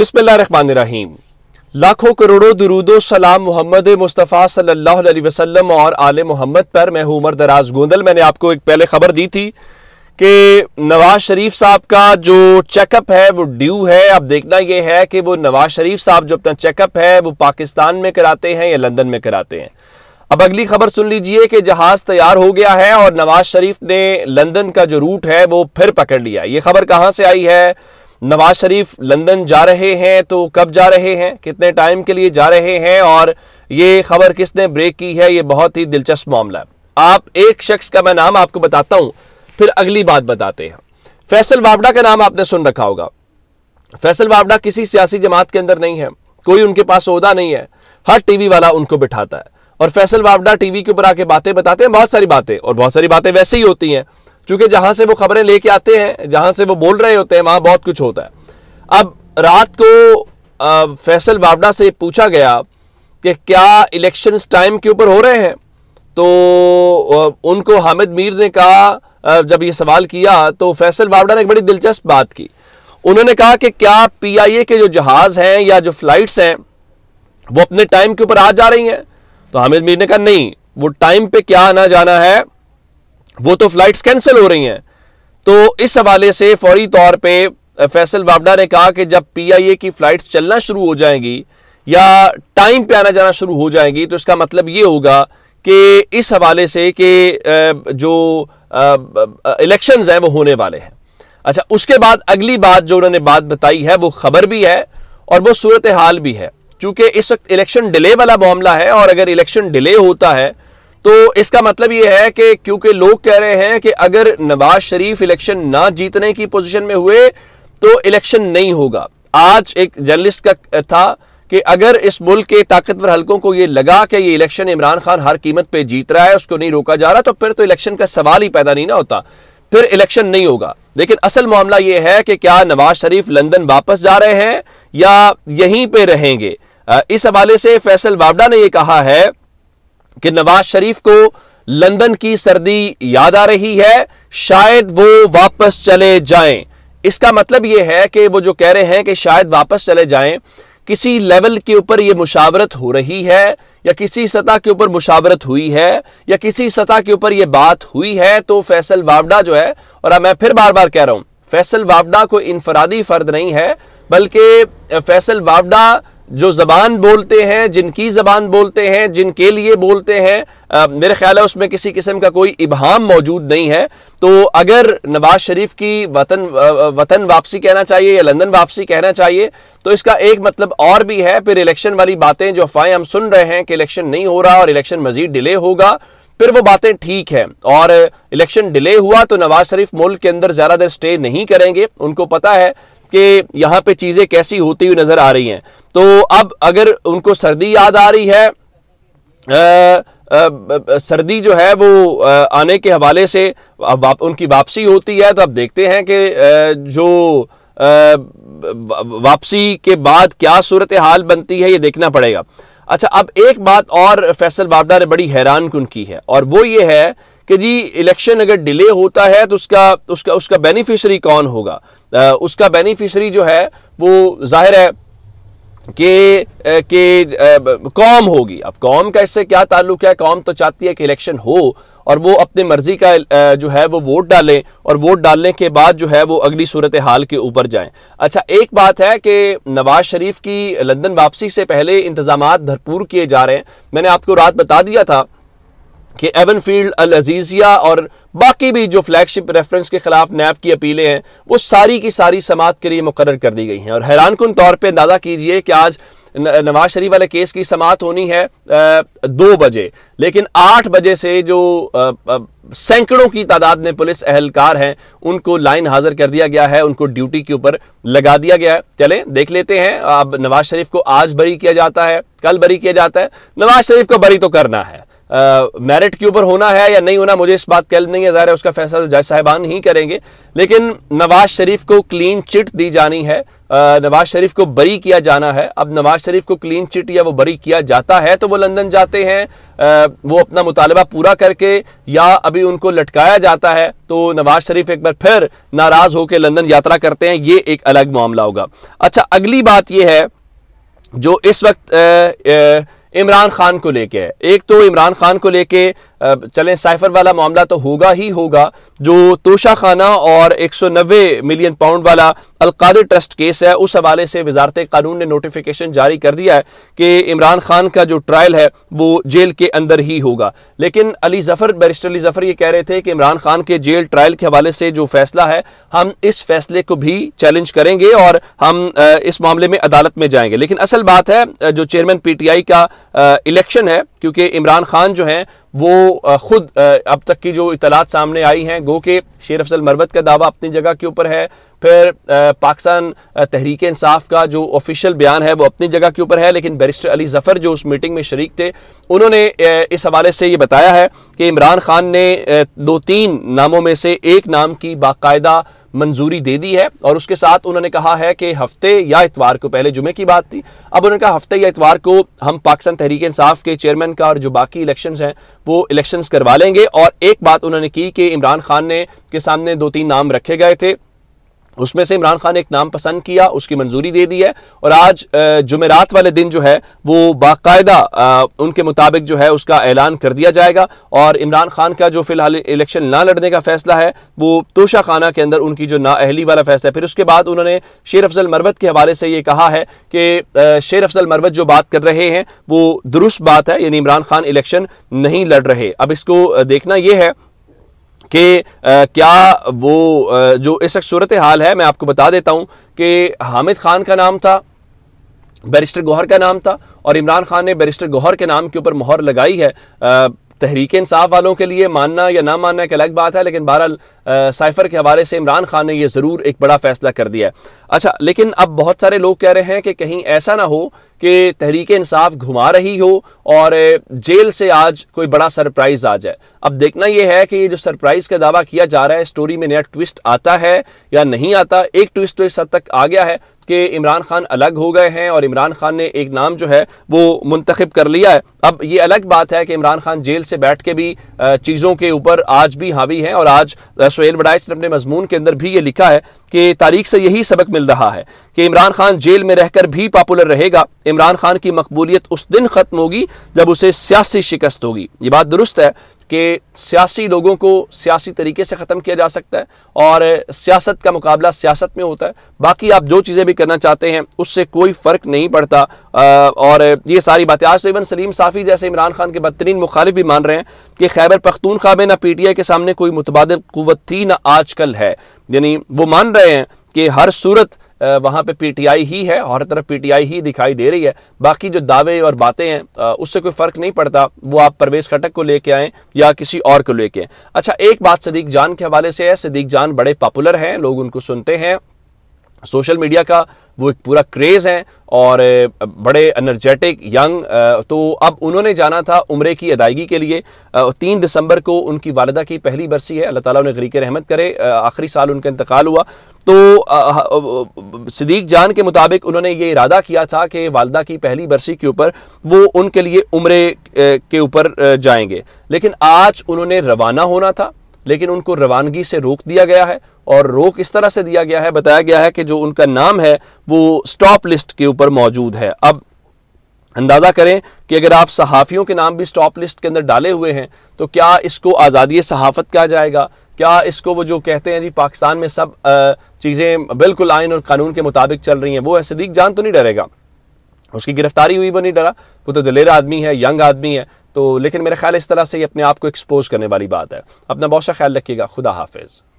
बिस्मिल्लाहिर्रहमानिर्रहीम लाखों करोड़ों दुरूदो सलाम मोहम्मद मुस्तफ़ा सल्लल्लाहु अलैहि वसल्लम और आले मोहम्मद पर मैं हूं उमर दराज गोंदल मैंने आपको एक पहले खबर दी थी कि नवाज शरीफ साहब का जो चेकअप है वो ड्यू है अब देखना यह है कि वो नवाज शरीफ साहब जो अपना चेकअप है वो पाकिस्तान में कराते हैं या लंदन में कराते हैं अब अगली खबर सुन लीजिए कि जहाज तैयार हो गया है और नवाज शरीफ ने लंदन का जो रूट है वो फिर पकड़ लिया ये खबर कहाँ से आई है नवाज शरीफ लंदन जा रहे हैं तो कब जा रहे हैं कितने टाइम के लिए जा रहे हैं और ये खबर किसने ब्रेक की है ये बहुत ही दिलचस्प मामला है आप एक शख्स का मैं नाम आपको बताता हूं फिर अगली बात बताते हैं फैसल वावडा का नाम आपने सुन रखा होगा फैसल वावडा किसी सियासी जमात के अंदर नहीं है कोई उनके पास सौदा नहीं है हर टीवी वाला उनको बिठाता है और फैसल वावडा टीवी के ऊपर आके बातें बताते हैं बहुत सारी बातें और बहुत सारी बातें वैसे ही होती हैं क्योंकि जहां से वो खबरें लेके आते हैं जहां से वो बोल रहे होते हैं वहां बहुत कुछ होता है अब रात को फैसल बाबडा से पूछा गया कि क्या इलेक्शन टाइम के ऊपर हो रहे हैं तो उनको हामिद मीर ने कहा जब ये सवाल किया तो फैसल बाबडा ने एक बड़ी दिलचस्प बात की उन्होंने कहा कि क्या पीआईए के जो जहाज हैं या जो फ्लाइट्स हैं वो अपने टाइम के ऊपर आ जा रही हैं तो हामिद मीर ने कहा नहीं वो टाइम पे क्या आना जाना है वो तो फ्लाइट्स कैंसिल हो रही हैं तो इस हवाले से फौरी तौर पे फैसल वावडा ने कहा कि जब पीआईए की फ्लाइट्स चलना शुरू हो जाएंगी या टाइम पे आना जाना शुरू हो जाएंगी तो इसका मतलब ये होगा कि इस हवाले से कि जो इलेक्शंस हैं वो होने वाले हैं अच्छा उसके बाद अगली बात जो उन्होंने बात बताई है वो खबर भी है और वो सूरत हाल भी है क्योंकि इस वक्त इलेक्शन डिले वाला मामला है और अगर इलेक्शन डिले होता है तो इसका मतलब यह है कि क्योंकि लोग कह रहे हैं कि अगर नवाज शरीफ इलेक्शन ना जीतने की पोजीशन में हुए तो इलेक्शन नहीं होगा आज एक जर्नलिस्ट का था कि अगर इस मुल्क के ताकतवर हलकों को यह लगा कि ये इलेक्शन इमरान खान हर कीमत पे जीत रहा है उसको नहीं रोका जा रहा तो फिर तो इलेक्शन का सवाल ही पैदा नहीं ना होता फिर इलेक्शन नहीं होगा लेकिन असल मामला यह है कि क्या नवाज शरीफ लंदन वापस जा रहे हैं या यहीं पे रहेंगे इस हवाले से फैसल वावडा ने यह कहा है कि नवाज शरीफ को लंदन की सर्दी याद आ रही है शायद वो वापस चले जाएं इसका मतलब यह है कि वो जो कह रहे हैं कि शायद वापस चले जाएं किसी लेवल के ऊपर ये मुशावरत हो रही है या किसी सतह के ऊपर मुशावरत हुई है या किसी सतह के ऊपर ये बात हुई है तो फैसल वावडा जो है और मैं फिर बार बार कह रहा हूं फैसल वावडा कोई इनफरादी फर्द नहीं है बल्कि फैसल वावडा जो जबान बोलते हैं जिनकी जबान बोलते हैं जिनके लिए बोलते हैं मेरे ख्याल है उसमें किसी किस्म का कोई इबहम मौजूद नहीं है तो अगर नवाज शरीफ की वतन वतन वापसी कहना चाहिए या लंदन वापसी कहना चाहिए तो इसका एक मतलब और भी है फिर इलेक्शन वाली बातें जो अफवाहें हम सुन रहे हैं कि इलेक्शन नहीं हो रहा और इलेक्शन मजीद डिले होगा फिर वो बातें ठीक है और इलेक्शन डिले हुआ तो नवाज शरीफ मुल्क के अंदर ज्यादा देर स्टे नहीं करेंगे उनको पता है कि यहां पे चीजें कैसी होती हुई नजर आ रही हैं तो अब अगर उनको सर्दी याद आ रही है आ, सर्दी जो है वो आने के हवाले से वाप, उनकी वापसी होती है तो अब देखते हैं कि जो वापसी के बाद क्या सूरत हाल बनती है ये देखना पड़ेगा अच्छा अब एक बात और फैसल बाबडा ने बड़ी हैरान कुन की है और वो ये है कि जी इलेक्शन अगर डिले होता है तो उसका उसका उसका बेनिफिशरी कौन होगा उसका बेनिफिशरी जो है वो जाहिर है कि कि कौम होगी अब कौम का इससे क्या ताल्लुक है कौम तो चाहती है कि इलेक्शन हो और वो अपनी मर्जी का जो है वो वोट डालें और वोट डालने के बाद जो है वो अगली सूरत हाल के ऊपर जाएं अच्छा एक बात है कि नवाज शरीफ की लंदन वापसी से पहले इंतजाम भरपूर किए जा रहे हैं मैंने आपको रात बता दिया था कि एवन फील्ड अल अजीज़िया और बाकी भी जो फ्लैगशिप रेफरेंस के खिलाफ नैब की अपीलें हैं वो सारी की सारी समात के लिए मुकर कर दी गई हैं और हैरान कन तौर पर अंदाज़ा कीजिए कि आज नवाज शरीफ वाले केस की समात होनी है दो बजे लेकिन आठ बजे से जो सैकड़ों की तादाद में पुलिस अहलकार हैं उनको लाइन हाजिर कर दिया गया है उनको ड्यूटी के ऊपर लगा दिया गया है चले देख लेते हैं अब नवाज शरीफ को आज बरी किया जाता है कल बरी किया जाता है नवाज शरीफ को बरी तो करना है मेरिट के ऊपर होना है या नहीं होना मुझे इस बात कैल्म नहीं है ज़ाहिर है उसका फैसला तो जज साहिबान ही करेंगे लेकिन नवाज शरीफ को क्लीन चिट दी जानी है नवाज शरीफ को बरी किया जाना है अब नवाज शरीफ को क्लीन चिट या वो बरी किया जाता है तो वो लंदन जाते हैं वो अपना मुतालबा पूरा करके या अभी उनको लटकाया जाता है तो नवाज शरीफ एक बार फिर नाराज़ होकर लंदन यात्रा करते हैं ये एक अलग मामला होगा अच्छा अगली बात यह है जो इस वक्त आ, आ, इमरान खान को लेके है एक तो इमरान खान को लेके चलें साइफर वाला मामला तो होगा ही होगा जो तोशा खाना और 190 मिलियन पाउंड वाला अलकादिर ट्रस्ट केस है उस हवाले से वजारत कानून ने नोटिफिकेशन जारी कर दिया है कि इमरान खान का जो ट्रायल है वो जेल के अंदर ही होगा लेकिन अली जफर बैरिस्टर अली जफर ये कह रहे थे कि इमरान खान के जेल ट्रायल के हवाले से जो फैसला है हम इस फैसले को भी चैलेंज करेंगे और हम इस मामले में अदालत में जाएंगे लेकिन असल बात है जो चेयरमैन आई का इलेक्शन है क्योंकि इमरान खान जो है वो खुद अब तक की जो इतलात सामने आई हैं गो के शेर अफजल मरवत का दावा अपनी जगह के ऊपर है फिर पाकिस्तान तहरीक इंसाफ का जो ऑफिशियल बयान है वो अपनी जगह के ऊपर है लेकिन बैरिस्टर अली जफ़र जो उस मीटिंग में शरीक थे उन्होंने इस हवाले से ये बताया है कि इमरान खान ने दो तीन नामों में से एक नाम की बाकायदा मंजूरी दे दी है और उसके साथ उन्होंने कहा है कि हफ्ते या इतवार को पहले जुमे की बात थी अब उन्होंने कहा हफ्ते या इतवार को हम पाकिस्तान तहरीक इंसाफ के चेयरमैन का और जो बाकी इलेक्शन हैं वो इलेक्शन करवा लेंगे और एक बात उन्होंने की कि इमरान खान ने के सामने दो तीन नाम रखे गए थे उसमें से इमरान खान ने एक नाम पसंद किया उसकी मंजूरी दे दी है और आज जुमेरात वाले दिन जो है वो बाकायदा उनके मुताबिक जो है उसका ऐलान कर दिया जाएगा और इमरान खान का जो फिलहाल इलेक्शन ना लड़ने का फैसला है वो तोशा खाना के अंदर उनकी जो नाअहली वाला फैसला है फिर उसके बाद उन्होंने शेर अफजल मरवत के हवाले से ये कहा है कि शेर अफजल मरवत जो बात कर रहे हैं वो दुरुस्त बात है यानी इमरान खान इलेक्शन नहीं लड़ रहे अब इसको देखना यह है कि क्या वो आ, जो इस वक्त सूरत हाल है मैं आपको बता देता हूँ कि हामिद खान का नाम था बैरिस्टर गौहर का नाम था और इमरान खान ने बैरिस्टर गौहर के नाम के ऊपर मोहर लगाई है आ, तहरीक इंसाफ वालों के लिए मानना या ना मानना एक अलग बात है लेकिन बहरहाल साइफर के हवाले से इमरान खान ने यह ज़रूर एक बड़ा फैसला कर दिया है अच्छा लेकिन अब बहुत सारे लोग कह रहे हैं कि कहीं ऐसा ना हो कि तहरीक इंसाफ घुमा रही हो और जेल से आज कोई बड़ा सरप्राइज आ जाए अब देखना यह है कि ये जो सरप्राइज का दावा किया जा रहा है स्टोरी में नया ट्विस्ट आता है या नहीं आता एक ट्विस्ट तो इस हद तक आ गया है कि इमरान खान अलग हो गए हैं और इमरान खान ने एक नाम जो है वो मुंतखब कर लिया है अब ये अलग बात है कि इमरान खान जेल से बैठ के भी चीज़ों के ऊपर आज भी हावी हैं और आज सोहेल वडाइज ने अपने मजमून के अंदर भी ये लिखा है कि तारीख से यही सबक मिल रहा है कि इमरान खान जेल में रहकर भी पॉपुलर रहेगा इमरान खान की मकबूलियत उस दिन ख़त्म होगी जब उसे सियासी शिकस्त होगी ये बात दुरुस्त है कि सियासी लोगों को सियासी तरीके से ख़त्म किया जा सकता है और सियासत का मुकाबला सियासत में होता है बाकी आप जो चीज़ें भी करना चाहते हैं उससे कोई फ़र्क नहीं पड़ता और ये सारी बातें आज तो इवन सलीम साफ़ी जैसे इमरान खान के बदतरीन मुखालिफ भी मान रहे हैं कि खैबर पख्तूनख्वा में ना पी टी आई के सामने कोई मुतबाद क़वत थी ना आजकल है यानी वो मान रहे हैं कि हर सूरत वहाँ पे पीटीआई ही है हर तरफ पीटीआई ही दिखाई दे रही है बाकी जो दावे और बातें हैं उससे कोई फ़र्क नहीं पड़ता वो आप परवेश खटक को लेके आए या किसी और को लेके अच्छा एक बात सदीक जान के हवाले से है सदीक जान बड़े पॉपुलर हैं लोग उनको सुनते हैं सोशल मीडिया का वो एक पूरा क्रेज़ है और बड़े एनर्जेटिक यंग तो अब उन्होंने जाना था उम्र की अदायगी के लिए तीन दिसंबर को उनकी वालदा की पहली बरसी है अल्लाह ताला उन्हें गरीक रहमत करे आखिरी साल उनका इंतकाल हुआ तो सदीक जान के मुताबिक उन्होंने ये इरादा किया था कि वालदा की पहली बरसी के ऊपर वो उनके लिए उम्र के ऊपर जाएंगे लेकिन आज उन्होंने रवाना होना था लेकिन उनको रवानगी से रोक दिया गया है और रोक इस तरह से दिया गया है बताया गया है कि जो उनका नाम है वो स्टॉप लिस्ट के ऊपर मौजूद है अब अंदाज़ा करें कि अगर आप सहाफ़ियों के नाम भी स्टॉप लिस्ट के अंदर डाले हुए हैं तो क्या इसको आज़ादी सहाफ़त कहा जाएगा क्या इसको वो जो कहते हैं जी पाकिस्तान में सब चीज़ें बिल्कुल आइन और कानून के मुताबिक चल रही हैं वो है सदीक जान तो नहीं डरेगा उसकी गिरफ्तारी हुई वो नहीं डरा वो तो दलेर आदमी है यंग आदमी है तो लेकिन मेरा ख्याल इस तरह से ही अपने आप को एक्सपोज करने वाली बात है अपना बहुत सा ख्याल रखिएगा खुदा हाफिज़